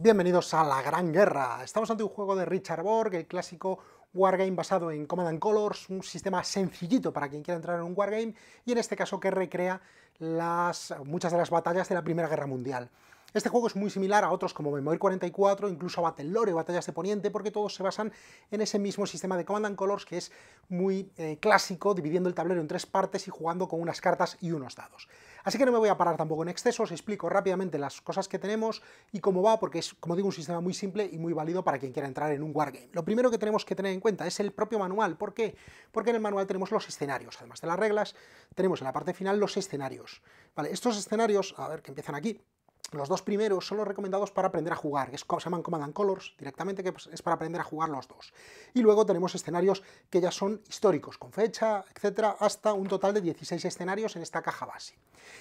Bienvenidos a la Gran Guerra. Estamos ante un juego de Richard Borg, el clásico wargame basado en Command Colors, un sistema sencillito para quien quiera entrar en un wargame y en este caso que recrea muchas de las batallas de la Primera Guerra Mundial. Este juego es muy similar a otros como Memoir 44, incluso a Lore o Batallas de Poniente, porque todos se basan en ese mismo sistema de Command and Colors que es muy eh, clásico, dividiendo el tablero en tres partes y jugando con unas cartas y unos dados. Así que no me voy a parar tampoco en excesos, explico rápidamente las cosas que tenemos y cómo va, porque es, como digo, un sistema muy simple y muy válido para quien quiera entrar en un wargame. Lo primero que tenemos que tener en cuenta es el propio manual. ¿Por qué? Porque en el manual tenemos los escenarios, además de las reglas, tenemos en la parte final los escenarios. Vale, estos escenarios, a ver, que empiezan aquí, los dos primeros son los recomendados para aprender a jugar, se llaman Command and Colors directamente, que pues, es para aprender a jugar los dos. Y luego tenemos escenarios que ya son históricos, con fecha, etcétera, hasta un total de 16 escenarios en esta caja base.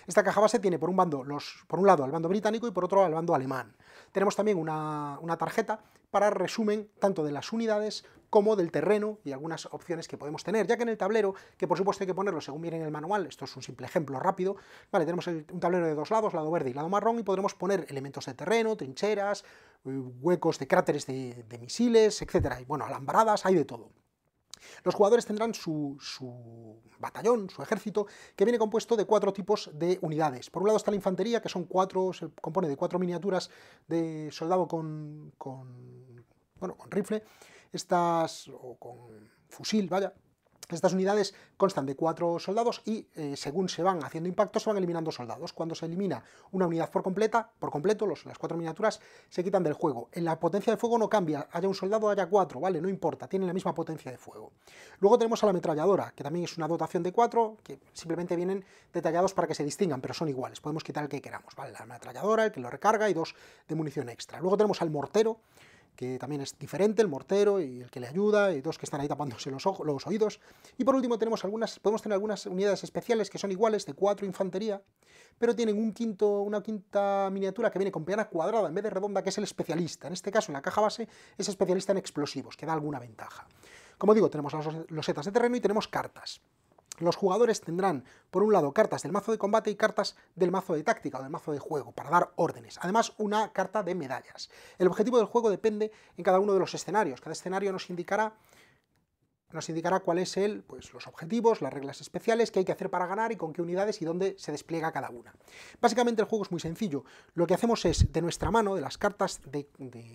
Esta caja base tiene por un, lado al bando británico y por otro al bando alemán. Tenemos también una tarjeta para resumen tanto de las unidades como del terreno y algunas opciones que podemos tener, ya que en el tablero, que por supuesto hay que ponerlo según viene en el manual, esto es un simple ejemplo rápido, vale, tenemos un tablero de dos lados, lado verde y lado marrón, y podremos poner elementos de terreno, trincheras, eh, huecos de cráteres de, misiles, etc., y bueno, alambradas, hay de todo. Los jugadores tendrán su, batallón, su ejército, que viene compuesto de cuatro tipos de unidades. Por un lado está la infantería, que son cuatro, se compone de cuatro miniaturas de soldado con, con rifle, estas, o con fusil, vaya, estas unidades constan de cuatro soldados y eh, según se van haciendo impactos se van eliminando soldados. Cuando se elimina una unidad por completa, por completo, las cuatro miniaturas se quitan del juego. En la potencia de fuego no cambia, haya un soldado, haya cuatro, ¿vale? No importa, tienen la misma potencia de fuego. Luego tenemos a la ametralladora, que también es una dotación de cuatro, que simplemente vienen detallados para que se distingan, pero son iguales, podemos quitar el que queramos, ¿vale? La ametralladora, el que lo recarga y dos de munición extra. Luego tenemos al mortero, que también es diferente, el mortero y el que le ayuda, y dos que están ahí tapándose los, ojos, los oídos. Y por último tenemos algunas, podemos tener algunas unidades especiales que son iguales, de cuatro infantería, pero tienen un quinto, una quinta miniatura que viene con peana cuadrada en vez de redonda, que es el especialista. En este caso, en la caja base, es especialista en explosivos, que da alguna ventaja. Como digo, tenemos los setas de terreno y tenemos cartas los jugadores tendrán, por un lado, cartas del mazo de combate y cartas del mazo de táctica o del mazo de juego, para dar órdenes. Además, una carta de medallas. El objetivo del juego depende en cada uno de los escenarios. Cada escenario nos indicará nos indicará cuáles es pues, los objetivos, las reglas especiales qué hay que hacer para ganar y con qué unidades y dónde se despliega cada una. Básicamente el juego es muy sencillo. Lo que hacemos es, de nuestra mano, de las cartas de,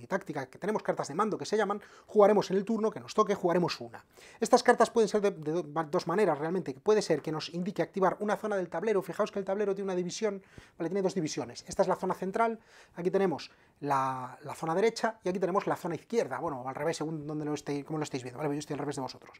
táctica que tenemos, cartas de mando que se llaman, jugaremos en el turno que nos toque, jugaremos una. Estas cartas pueden ser de, de, dos maneras realmente. Puede ser que nos indique activar una zona del tablero. Fijaos que el tablero tiene una división, vale, tiene dos divisiones. Esta es la zona central. Aquí tenemos la, zona derecha y aquí tenemos la zona izquierda, bueno, al revés, según dónde lo estéis, cómo lo estáis viendo, Yo estoy al revés de vosotros.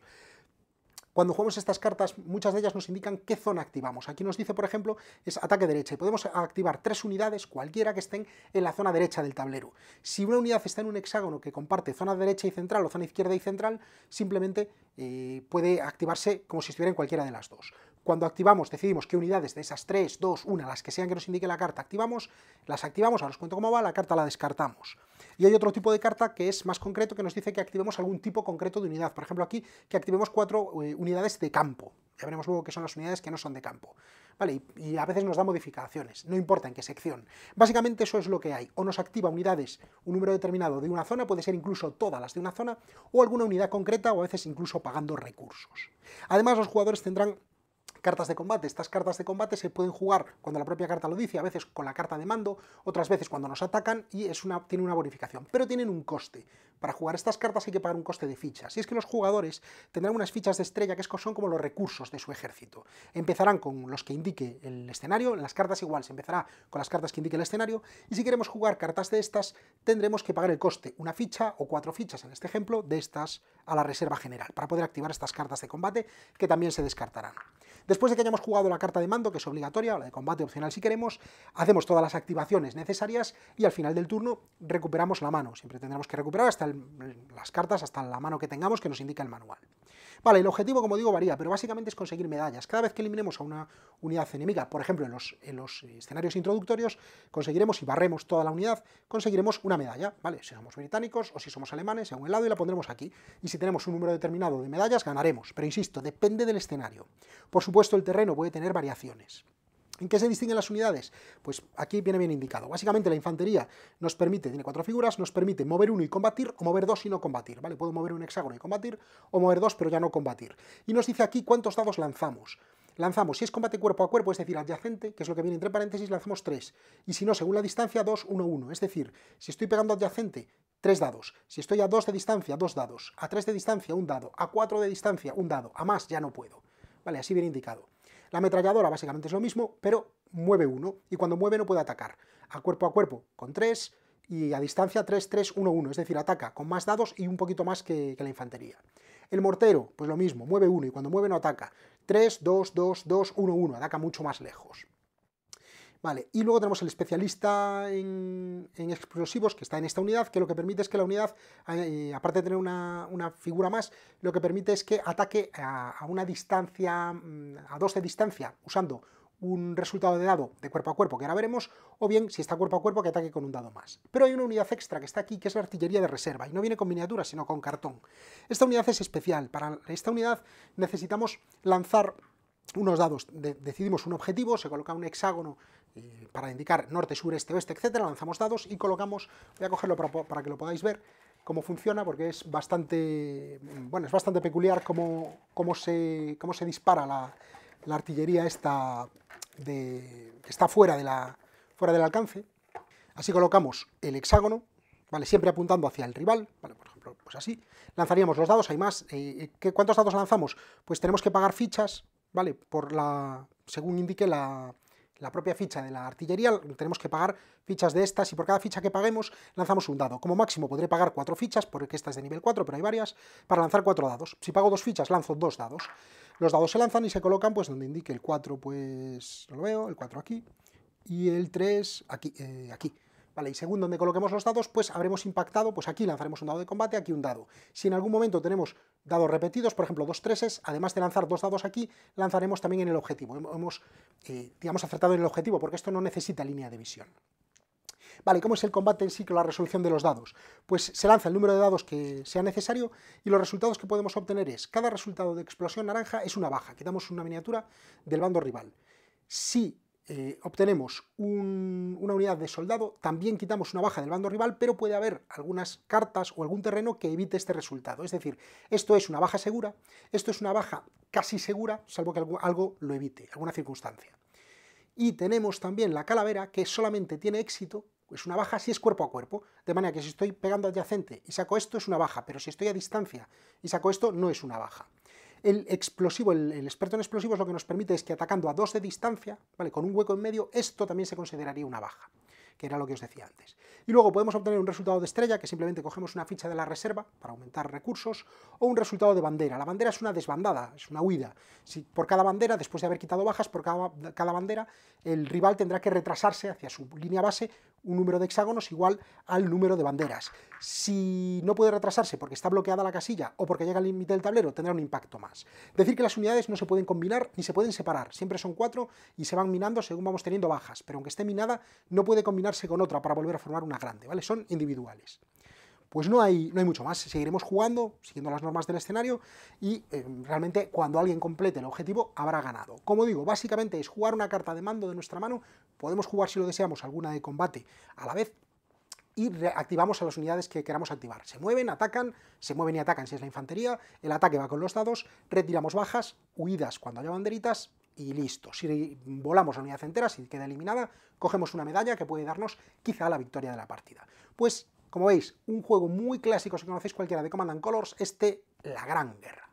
Cuando jugamos estas cartas, muchas de ellas nos indican qué zona activamos. Aquí nos dice, por ejemplo, es ataque derecha y podemos activar tres unidades, cualquiera que estén en la zona derecha del tablero. Si una unidad está en un hexágono que comparte zona derecha y central o zona izquierda y central, simplemente eh, puede activarse como si estuviera en cualquiera de las dos cuando activamos, decidimos qué unidades de esas 3, 2, 1, las que sean que nos indique la carta, activamos, las activamos, ahora os cuento cómo va, la carta la descartamos. Y hay otro tipo de carta que es más concreto, que nos dice que activemos algún tipo concreto de unidad. Por ejemplo, aquí, que activemos cuatro eh, unidades de campo. Ya veremos luego qué son las unidades que no son de campo. ¿Vale? Y, y, a veces nos da modificaciones, no importa en qué sección. Básicamente eso es lo que hay. O nos activa unidades, un número determinado de una zona, puede ser incluso todas las de una zona, o alguna unidad concreta, o a veces incluso pagando recursos. Además, los jugadores tendrán cartas de combate. Estas cartas de combate se pueden jugar cuando la propia carta lo dice, a veces con la carta de mando, otras veces cuando nos atacan y es una, tiene una bonificación, pero tienen un coste. Para jugar estas cartas hay que pagar un coste de fichas, y es que los jugadores tendrán unas fichas de estrella que son como los recursos de su ejército. Empezarán con los que indique el escenario, En las cartas igual, se empezará con las cartas que indique el escenario, y si queremos jugar cartas de estas, tendremos que pagar el coste, una ficha o cuatro fichas en este ejemplo, de estas a la reserva general, para poder activar estas cartas de combate que también se descartarán. Después de que hayamos jugado la carta de mando, que es obligatoria, o la de combate opcional si queremos, hacemos todas las activaciones necesarias y al final del turno recuperamos la mano. Siempre tendremos que recuperar hasta el las cartas hasta la mano que tengamos que nos indica el manual. Vale, el objetivo, como digo, varía, pero básicamente es conseguir medallas. Cada vez que eliminemos a una unidad enemiga, por ejemplo, en los, eh, escenarios introductorios, conseguiremos, y barremos toda la unidad, conseguiremos una medalla, ¿vale? Si somos británicos o si somos alemanes, según el lado, y la pondremos aquí. Y si tenemos un número determinado de medallas, ganaremos. Pero insisto, depende del escenario. Por supuesto, el terreno puede tener variaciones. ¿En qué se distinguen las unidades? Pues aquí viene bien indicado. Básicamente la infantería nos permite, tiene cuatro figuras, nos permite mover uno y combatir, o mover dos y no combatir, ¿vale? Puedo mover un hexágono y combatir, o mover dos pero ya no combatir. Y nos dice aquí cuántos dados lanzamos. Lanzamos, si es combate cuerpo a cuerpo, es decir, adyacente, que es lo que viene entre paréntesis, lanzamos tres. Y si no, según la distancia, dos, uno, uno. Es decir, si estoy pegando adyacente, tres dados. Si estoy a dos de distancia, dos dados. A tres de distancia, un dado. A cuatro de distancia, un dado. A más, ya no puedo. Vale, así viene indicado. La ametralladora básicamente es lo mismo, pero mueve uno, y cuando mueve no puede atacar. A cuerpo a cuerpo con 3 y a distancia 3-3-1-1, es decir, ataca con más dados y un poquito más que, que la infantería. El mortero, pues lo mismo, mueve uno y cuando mueve no ataca. 3-2-2-2-1-1, ataca mucho más lejos. Vale, y luego tenemos el especialista en, explosivos que está en esta unidad, que lo que permite es que la unidad, eh, aparte de tener una, figura más, lo que permite es que ataque a, una distancia, mm, a dos de distancia, usando un resultado de dado de cuerpo a cuerpo, que ahora veremos, o bien, si está cuerpo a cuerpo, que ataque con un dado más. Pero hay una unidad extra que está aquí, que es la artillería de reserva, y no viene con miniatura, sino con cartón. Esta unidad es especial. Para esta unidad necesitamos lanzar unos dados, decidimos un objetivo, se coloca un hexágono eh, para indicar norte, sur, este, oeste, etcétera, lanzamos dados y colocamos, voy a cogerlo para, que lo podáis ver cómo funciona, porque es bastante, bueno, es bastante peculiar cómo, cómo, se, cómo se dispara la, artillería esta de, está fuera, de la, fuera del alcance. Así colocamos el hexágono, ¿vale? siempre apuntando hacia el rival, por ejemplo, pues así. Lanzaríamos los dados, hay más. Eh, eh, ¿Cuántos dados lanzamos? Pues tenemos que pagar fichas, ¿vale? Por la, según indique la, propia ficha de la artillería, tenemos que pagar fichas de estas y por cada ficha que paguemos lanzamos un dado. Como máximo podré pagar cuatro fichas, porque esta es de nivel 4, pero hay varias, para lanzar cuatro dados. Si pago dos fichas, lanzo dos dados. Los dados se lanzan y se colocan pues donde indique el 4, pues lo veo, el 4 aquí y el 3 aquí. Eh, aquí. ¿vale? Y según donde coloquemos los dados, pues habremos impactado, pues aquí lanzaremos un dado de combate, aquí un dado. Si en algún momento tenemos dados repetidos, por ejemplo, dos treses, además de lanzar dos dados aquí, lanzaremos también en el objetivo. Hemos, eh, digamos, acertado en el objetivo, porque esto no necesita línea de visión. Vale, ¿cómo es el combate en sí con la resolución de los dados? Pues se lanza el número de dados que sea necesario y los resultados que podemos obtener es, cada resultado de explosión naranja es una baja, quitamos una miniatura del bando rival. Si eh, obtenemos una unidad de soldado, también quitamos una baja del bando rival, pero puede haber algunas cartas o algún terreno que evite este resultado. Es decir, esto es una baja segura, esto es una baja casi segura, salvo que algo, algo lo evite, alguna circunstancia. Y tenemos también la calavera, que solamente tiene éxito, es una baja si es cuerpo a cuerpo, de manera que si estoy pegando adyacente y saco esto es una baja, pero si estoy a distancia y saco esto no es una baja. El explosivo, el, experto en explosivos lo que nos permite es que atacando a dos de distancia, ¿vale? con un hueco en medio, esto también se consideraría una baja, que era lo que os decía antes. Y luego podemos obtener un resultado de estrella, que simplemente cogemos una ficha de la reserva para aumentar recursos, o un resultado de bandera. La bandera es una desbandada, es una huida. Si por cada bandera, después de haber quitado bajas, por cada bandera, el rival tendrá que retrasarse hacia su línea base un número de hexágonos igual al número de banderas. Si no puede retrasarse porque está bloqueada la casilla o porque llega al límite del tablero, tendrá un impacto más. Decir que las unidades no se pueden combinar ni se pueden separar, siempre son cuatro y se van minando según vamos teniendo bajas, pero aunque esté minada, no puede combinarse con otra para volver a formar una grande, ¿vale? Son individuales pues no hay, no hay mucho más. Seguiremos jugando, siguiendo las normas del escenario y eh, realmente cuando alguien complete el objetivo habrá ganado. Como digo, básicamente es jugar una carta de mando de nuestra mano, podemos jugar si lo deseamos alguna de combate a la vez y activamos a las unidades que queramos activar. Se mueven, atacan, se mueven y atacan si es la infantería, el ataque va con los dados, retiramos bajas, huidas cuando haya banderitas y listo. Si volamos la unidad entera, si queda eliminada, cogemos una medalla que puede darnos quizá la victoria de la partida. Pues como veis, un juego muy clásico, si conocéis cualquiera de Command Colors, este La Gran Guerra.